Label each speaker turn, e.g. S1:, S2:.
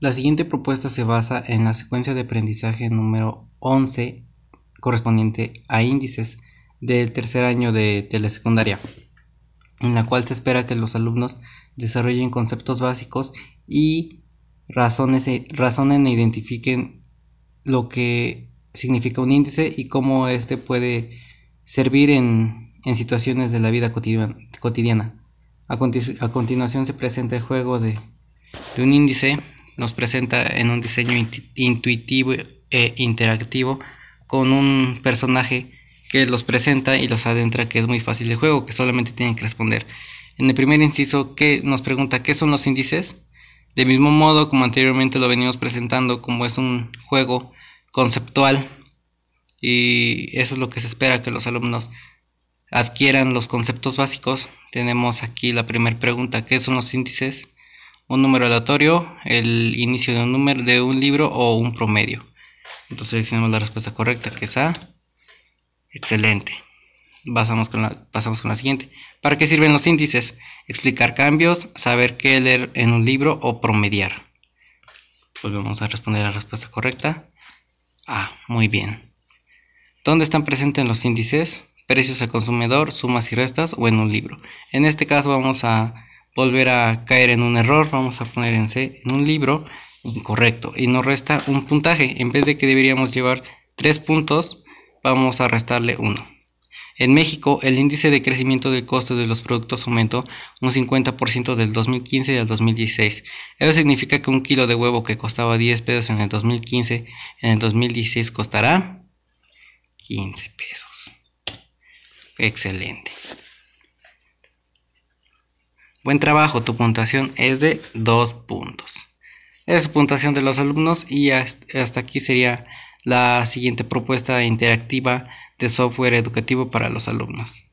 S1: La siguiente propuesta se basa en la secuencia de aprendizaje número 11 correspondiente a índices del tercer año de telesecundaria, en la cual se espera que los alumnos desarrollen conceptos básicos y razones, razonen e identifiquen lo que significa un índice y cómo éste puede servir en, situaciones de la vida cotidiana. A, continuación se presenta el juego de un índice nos presenta en un diseño intuitivo e interactivo con un personaje que los presenta y los adentra que es muy fácil de juego, que solamente tienen que responder. En el primer inciso que nos pregunta qué son los índices, De mismo modo como anteriormente lo venimos presentando como es un juego conceptual y eso es lo que se espera que los alumnos adquieran los conceptos básicos. Tenemos aquí la primera pregunta, ¿qué son los índices? un número aleatorio, el inicio de un número de un libro o un promedio. Entonces seleccionamos la respuesta correcta, que es A. Excelente. Pasamos con, la, siguiente. ¿Para qué sirven los índices? Explicar cambios, saber qué leer en un libro o promediar. Pues volvemos a responder la respuesta correcta. A. muy bien. ¿Dónde están presentes los índices? Precios al consumidor, sumas y restas o en un libro. En este caso vamos a volver a caer en un error, vamos a poner en C, en un libro incorrecto y nos resta un puntaje, en vez de que deberíamos llevar 3 puntos, vamos a restarle uno. En México, el índice de crecimiento del costo de los productos aumentó un 50% del 2015 al 2016. Eso significa que un kilo de huevo que costaba 10 pesos en el 2015, en el 2016 costará 15 pesos. Excelente. Buen trabajo, tu puntuación es de 2 puntos. es puntuación de los alumnos y hasta aquí sería la siguiente propuesta interactiva de software educativo para los alumnos.